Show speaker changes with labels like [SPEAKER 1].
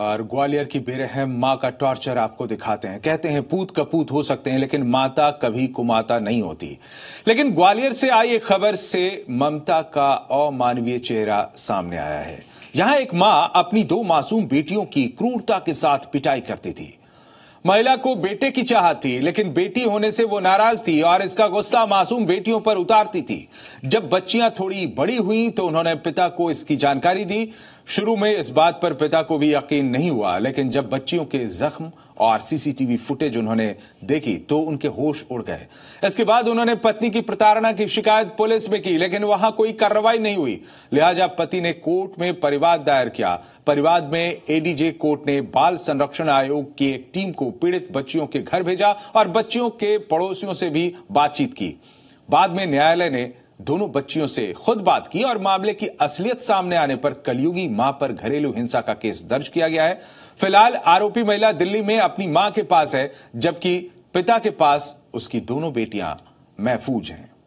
[SPEAKER 1] اور گوالیر کی بے رحم ماں کا ٹارچر آپ کو دکھاتے ہیں کہتے ہیں پوت کا پوت ہو سکتے ہیں لیکن ماتا کبھی کماتا نہیں ہوتی لیکن گوالیر سے آئی ایک خبر سے ممتا کا امانوی چہرہ سامنے آیا ہے یہاں ایک ماں اپنی دو معصوم بیٹیوں کی کرورتا کے ساتھ پٹائی کرتی تھی مہیلا کو بیٹے کی چاہت تھی لیکن بیٹی ہونے سے وہ ناراض تھی اور اس کا غصہ معصوم بیٹیوں پر اتارتی تھی جب بچیاں تھوڑی بڑی ہوئیں تو انہوں نے پتا کو اس کی جانکاری دی شروع میں اس بات پر پتا کو بھی یقین نہیں ہوا لیکن جب بچیوں کے زخم اور سی سی ٹی وی فوٹیج انہوں نے دیکھی تو ان کے ہوش اڑ گئے اس کے بعد انہوں نے پتنی کی پرتارنہ کی شکایت پولیس میں کی لیکن وہاں کوئی کرروائی نہیں ہوئی لہٰذا پتی نے کوٹ میں پریواد دائر کیا پریواد میں اے ڈی جے کوٹ نے بال سنرکشن آئیو کی ایک ٹیم کو پیڑت بچیوں کے گھر بھیجا اور بچیوں کے پڑوسیوں سے بھی بات چیت کی بعد میں نیائلے نے دونوں بچیوں سے خود بات کی اور معاملے کی اصلیت سامنے آنے پر کلیوگی ماں پر گھریلو ہنسا کا کیس درج کیا گیا ہے فی الحال آروپی مہیلا دلی میں اپنی ماں کے پاس ہے جبکہ پتا کے پاس اس کی دونوں بیٹیاں محفوظ ہیں